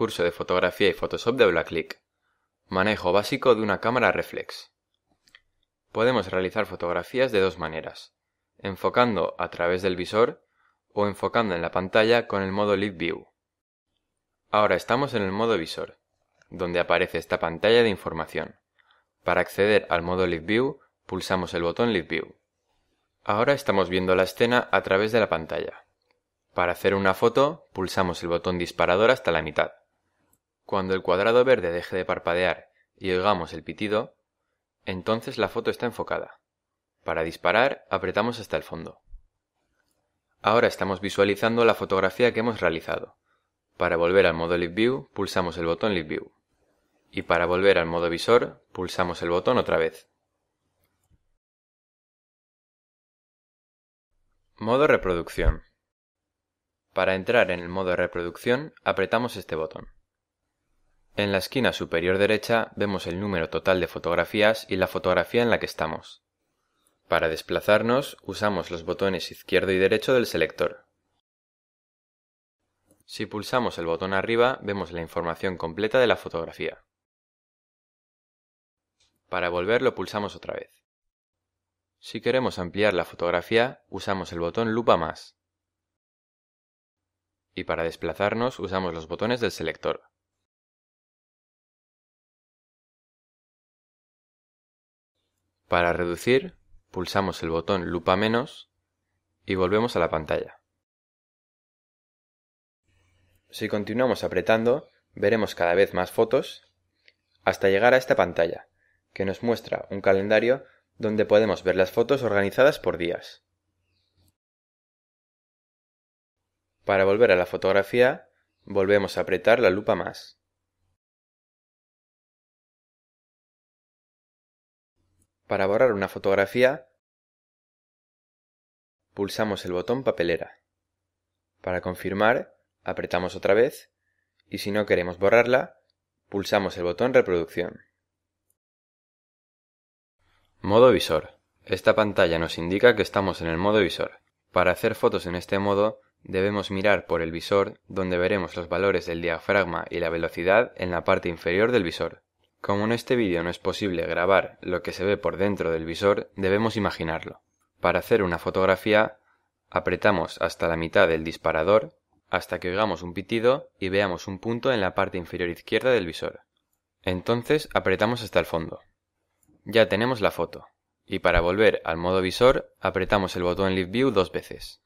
Curso de fotografía y Photoshop de BlackLick. Manejo básico de una cámara reflex. Podemos realizar fotografías de dos maneras, enfocando a través del visor o enfocando en la pantalla con el modo Live View. Ahora estamos en el modo visor, donde aparece esta pantalla de información. Para acceder al modo Live View, pulsamos el botón Live View. Ahora estamos viendo la escena a través de la pantalla. Para hacer una foto, pulsamos el botón disparador hasta la mitad. Cuando el cuadrado verde deje de parpadear y oigamos el pitido, entonces la foto está enfocada. Para disparar, apretamos hasta el fondo. Ahora estamos visualizando la fotografía que hemos realizado. Para volver al modo Live View, pulsamos el botón Live View. Y para volver al modo visor, pulsamos el botón otra vez. Modo reproducción. Para entrar en el modo reproducción, apretamos este botón. En la esquina superior derecha vemos el número total de fotografías y la fotografía en la que estamos. Para desplazarnos usamos los botones izquierdo y derecho del selector. Si pulsamos el botón arriba vemos la información completa de la fotografía. Para volver lo pulsamos otra vez. Si queremos ampliar la fotografía usamos el botón lupa más. Y para desplazarnos usamos los botones del selector. Para reducir, pulsamos el botón lupa menos y volvemos a la pantalla. Si continuamos apretando, veremos cada vez más fotos hasta llegar a esta pantalla, que nos muestra un calendario donde podemos ver las fotos organizadas por días. Para volver a la fotografía, volvemos a apretar la lupa más. Para borrar una fotografía, pulsamos el botón papelera. Para confirmar, apretamos otra vez y si no queremos borrarla, pulsamos el botón reproducción. Modo visor. Esta pantalla nos indica que estamos en el modo visor. Para hacer fotos en este modo, debemos mirar por el visor donde veremos los valores del diafragma y la velocidad en la parte inferior del visor. Como en este vídeo no es posible grabar lo que se ve por dentro del visor, debemos imaginarlo. Para hacer una fotografía, apretamos hasta la mitad del disparador hasta que oigamos un pitido y veamos un punto en la parte inferior izquierda del visor. Entonces apretamos hasta el fondo. Ya tenemos la foto. Y para volver al modo visor, apretamos el botón Live View dos veces.